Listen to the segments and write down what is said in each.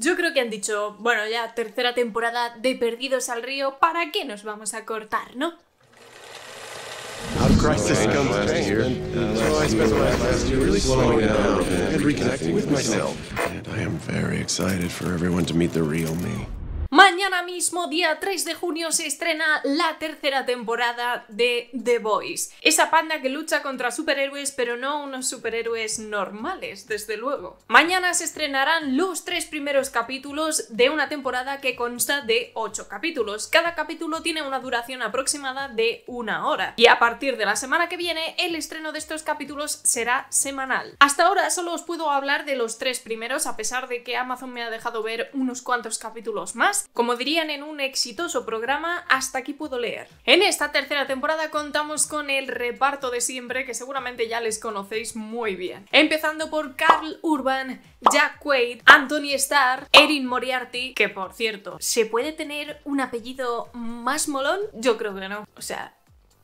Yo creo que han dicho, bueno, ya tercera temporada de Perdidos al Río, ¿para qué nos vamos a cortar, no? crisis comes last year. So I spent the last year really slowing down reconnecting with myself. And I am very excited for everyone to meet the real me mismo, día 3 de junio, se estrena la tercera temporada de The Boys. Esa panda que lucha contra superhéroes, pero no unos superhéroes normales, desde luego. Mañana se estrenarán los tres primeros capítulos de una temporada que consta de 8 capítulos. Cada capítulo tiene una duración aproximada de una hora. Y a partir de la semana que viene, el estreno de estos capítulos será semanal. Hasta ahora solo os puedo hablar de los tres primeros, a pesar de que Amazon me ha dejado ver unos cuantos capítulos más. Como diría en un exitoso programa Hasta aquí puedo leer. En esta tercera temporada contamos con el reparto de siempre que seguramente ya les conocéis muy bien. Empezando por Carl Urban, Jack Quaid, Anthony Starr, Erin Moriarty, que por cierto, ¿se puede tener un apellido más molón? Yo creo que no. O sea,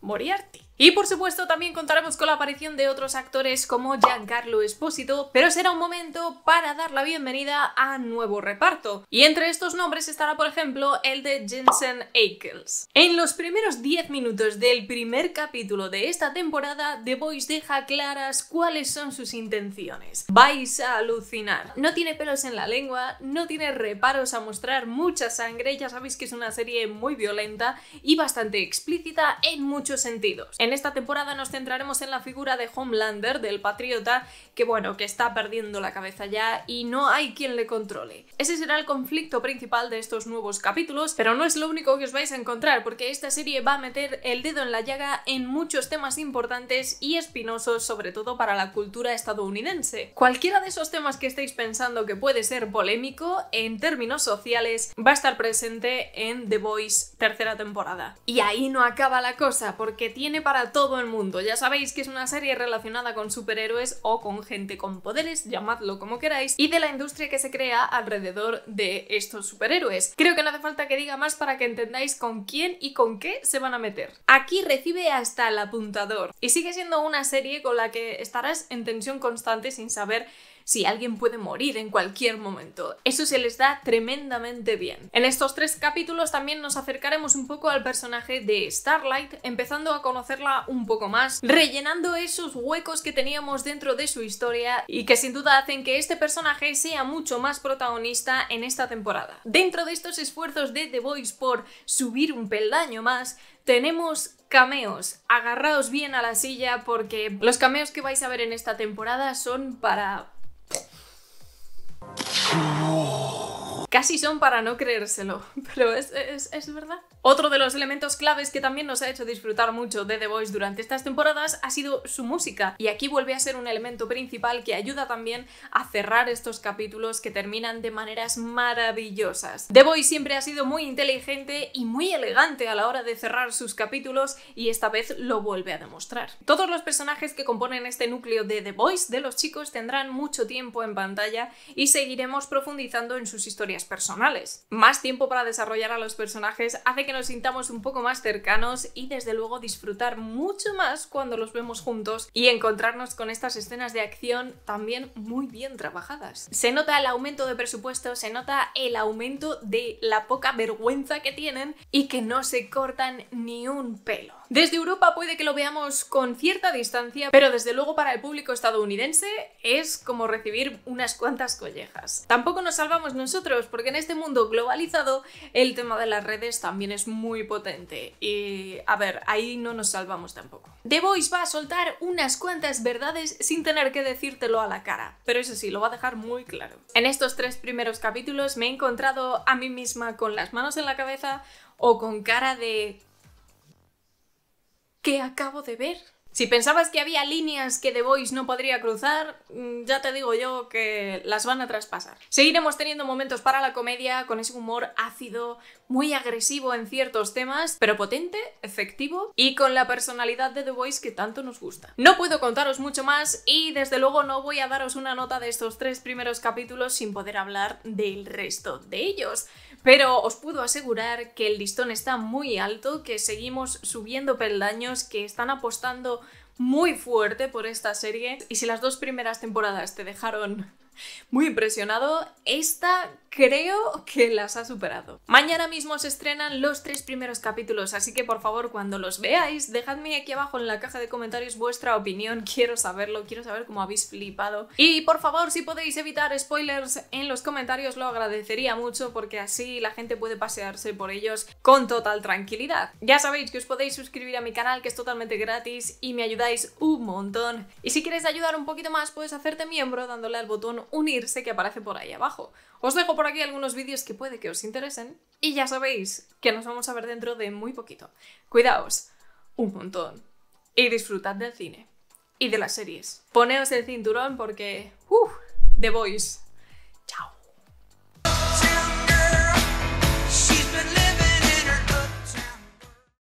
Moriarty. Y por supuesto también contaremos con la aparición de otros actores como Giancarlo Espósito, pero será un momento para dar la bienvenida a nuevo reparto. Y entre estos nombres estará por ejemplo el de Jensen Ackles. En los primeros 10 minutos del primer capítulo de esta temporada, The Voice deja claras cuáles son sus intenciones. Vais a alucinar. No tiene pelos en la lengua, no tiene reparos a mostrar mucha sangre, ya sabéis que es una serie muy violenta y bastante explícita en muchos sentidos. En esta temporada nos centraremos en la figura de Homelander, del patriota, que bueno, que está perdiendo la cabeza ya y no hay quien le controle. Ese será el conflicto principal de estos nuevos capítulos, pero no es lo único que os vais a encontrar, porque esta serie va a meter el dedo en la llaga en muchos temas importantes y espinosos, sobre todo para la cultura estadounidense. Cualquiera de esos temas que estéis pensando que puede ser polémico en términos sociales va a estar presente en The Boys tercera temporada. Y ahí no acaba la cosa, porque tiene para todo el mundo. Ya sabéis que es una serie relacionada con superhéroes o con gente con poderes, llamadlo como queráis, y de la industria que se crea alrededor de estos superhéroes. Creo que no hace falta que diga más para que entendáis con quién y con qué se van a meter. Aquí recibe hasta el apuntador y sigue siendo una serie con la que estarás en tensión constante sin saber si alguien puede morir en cualquier momento. Eso se les da tremendamente bien. En estos tres capítulos también nos acercaremos un poco al personaje de Starlight, empezando a conocerla un poco más, rellenando esos huecos que teníamos dentro de su historia y que sin duda hacen que este personaje sea mucho más protagonista en esta temporada. Dentro de estos esfuerzos de The Voice por subir un peldaño más, tenemos cameos. Agarraos bien a la silla porque los cameos que vais a ver en esta temporada son para Casi son para no creérselo, pero es, verdad. Otro de los elementos claves que también nos ha hecho disfrutar mucho de The Voice durante estas temporadas ha sido su música, y aquí vuelve a ser un elemento principal que ayuda también a cerrar estos capítulos que terminan de maneras maravillosas. The Voice siempre ha sido muy inteligente y muy elegante a la hora de cerrar sus capítulos, y esta vez lo vuelve a demostrar. Todos los personajes que componen este núcleo de The Voice de los chicos tendrán mucho tiempo en pantalla y seguiremos profundizando en sus historias personales. Más tiempo para desarrollar a los personajes hace que nos sintamos un poco más cercanos y desde luego disfrutar mucho más cuando los vemos juntos y encontrarnos con estas escenas de acción también muy bien trabajadas. Se nota el aumento de presupuesto, se nota el aumento de la poca vergüenza que tienen y que no se cortan ni un pelo. Desde Europa puede que lo veamos con cierta distancia, pero desde luego para el público estadounidense es como recibir unas cuantas collejas. Tampoco nos salvamos nosotros pues porque en este mundo globalizado el tema de las redes también es muy potente y a ver, ahí no nos salvamos tampoco. The Voice va a soltar unas cuantas verdades sin tener que decírtelo a la cara, pero eso sí, lo va a dejar muy claro. En estos tres primeros capítulos me he encontrado a mí misma con las manos en la cabeza o con cara de... ¿Qué acabo de ver? Si pensabas que había líneas que The Voice no podría cruzar, mm, ya te digo yo que las van a traspasar. Seguiremos teniendo momentos para la comedia con ese humor ácido, muy agresivo en ciertos temas, pero potente, efectivo y con la personalidad de The Voice que tanto nos gusta. No puedo contaros mucho más y desde luego no voy a daros una nota de estos tres primeros capítulos sin poder hablar del resto de ellos. Pero os puedo asegurar que el listón está muy alto, que seguimos subiendo peldaños, que están apostando muy fuerte por esta serie y si las dos primeras temporadas te dejaron muy impresionado. Esta creo que las ha superado. Mañana mismo se estrenan los tres primeros capítulos, así que por favor cuando los veáis, dejadme aquí abajo en la caja de comentarios vuestra opinión, quiero saberlo, quiero saber cómo habéis flipado. Y por favor, si podéis evitar spoilers en los comentarios, lo agradecería mucho porque así la gente puede pasearse por ellos con total tranquilidad. Ya sabéis que os podéis suscribir a mi canal, que es totalmente gratis y me ayudáis un montón. Y si quieres ayudar un poquito más, puedes hacerte miembro dándole al botón unirse que aparece por ahí abajo. Os dejo por aquí algunos vídeos que puede que os interesen y ya sabéis que nos vamos a ver dentro de muy poquito. Cuidaos un montón y disfrutad del cine y de las series. Poneos el cinturón porque... ¡uf! ¡uh! The Voice